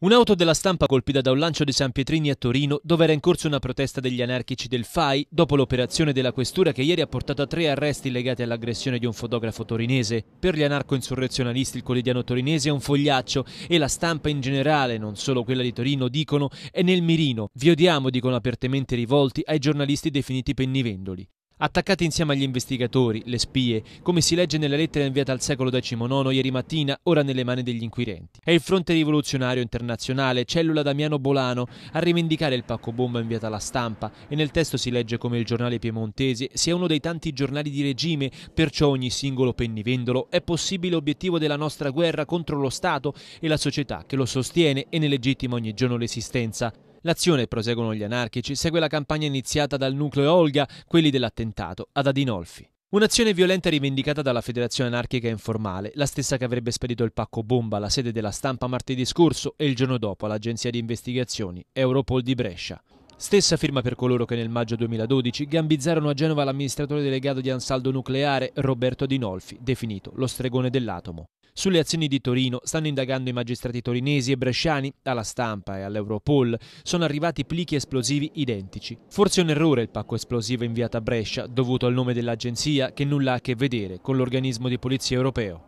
Un'auto della stampa colpita da un lancio di San Pietrini a Torino, dove era in corso una protesta degli anarchici del FAI, dopo l'operazione della questura che ieri ha portato a tre arresti legati all'aggressione di un fotografo torinese. Per gli anarco-insurrezionalisti il quotidiano torinese è un fogliaccio e la stampa in generale, non solo quella di Torino, dicono, è nel mirino. Vi odiamo, dicono apertamente rivolti ai giornalisti definiti pennivendoli. Attaccati insieme agli investigatori, le spie, come si legge nella lettera inviata al secolo XIX ieri mattina, ora nelle mani degli inquirenti. È il Fronte Rivoluzionario Internazionale, cellula Damiano Bolano, a rivendicare il pacco bomba inviato alla stampa e nel testo si legge come il giornale piemontese sia uno dei tanti giornali di regime, perciò ogni singolo pennivendolo è possibile obiettivo della nostra guerra contro lo Stato e la società che lo sostiene e ne legittima ogni giorno l'esistenza. L'azione, proseguono gli anarchici, segue la campagna iniziata dal nucleo Olga, quelli dell'attentato, ad Adinolfi. Un'azione violenta rivendicata dalla Federazione Anarchica Informale, la stessa che avrebbe spedito il pacco bomba alla sede della stampa martedì scorso e il giorno dopo all'agenzia di investigazioni Europol di Brescia. Stessa firma per coloro che nel maggio 2012 gambizzarono a Genova l'amministratore delegato di Ansaldo Nucleare Roberto Adinolfi, definito lo stregone dell'atomo. Sulle azioni di Torino stanno indagando i magistrati torinesi e bresciani, alla stampa e all'Europol sono arrivati plichi esplosivi identici. Forse un errore il pacco esplosivo inviato a Brescia, dovuto al nome dell'agenzia che nulla ha a che vedere con l'organismo di polizia europeo.